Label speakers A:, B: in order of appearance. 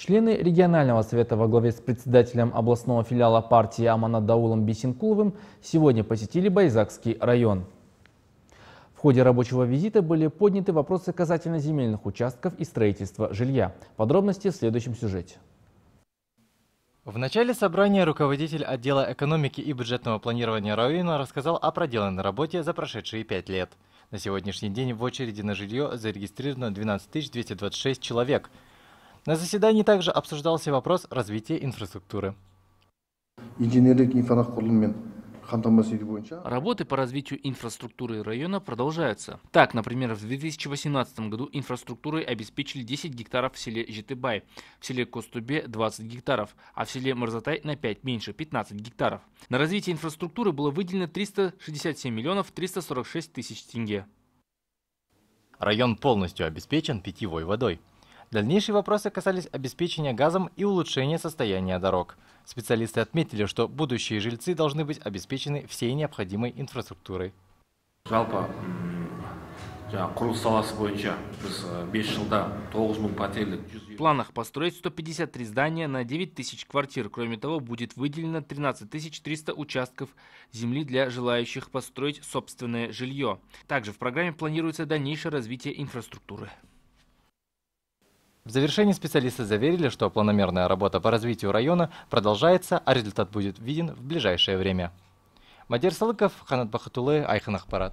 A: Члены регионального совета во главе с председателем областного филиала партии Аманат Даулом Бесенкуловым сегодня посетили Байзакский район. В ходе рабочего визита были подняты вопросы касательно земельных участков и строительства жилья. Подробности в следующем сюжете.
B: В начале собрания руководитель отдела экономики и бюджетного планирования района рассказал о проделанной работе за прошедшие пять лет. На сегодняшний день в очереди на жилье зарегистрировано 12 226 человек – на заседании также обсуждался вопрос развития инфраструктуры.
A: Работы по развитию инфраструктуры района продолжаются. Так, например, в 2018 году инфраструктурой обеспечили 10 гектаров в селе Житыбай, в селе Костубе 20 гектаров, а в селе Марзатай на 5 меньше – 15 гектаров. На развитие инфраструктуры было выделено 367 миллионов 346 тысяч тенге. Район полностью обеспечен питьевой водой. Дальнейшие вопросы
B: касались обеспечения газом и улучшения состояния дорог. Специалисты отметили, что будущие жильцы должны быть обеспечены всей необходимой инфраструктурой. жалпы
A: э, в планах построить 153 здания на 9 тысяч квартир. Кроме того, будет выделено 13 300 участков земли для желающих построить собственное жилье. Также в программе планируется дальнейшее развитие инфраструктуры.
B: В завершении специалисты заверили, что планомерная работа по развитию района продолжается, а результат будет виден в ближайшее время. Мадир Салыков, Ханат Бахатулы, Айхан Ахпарат.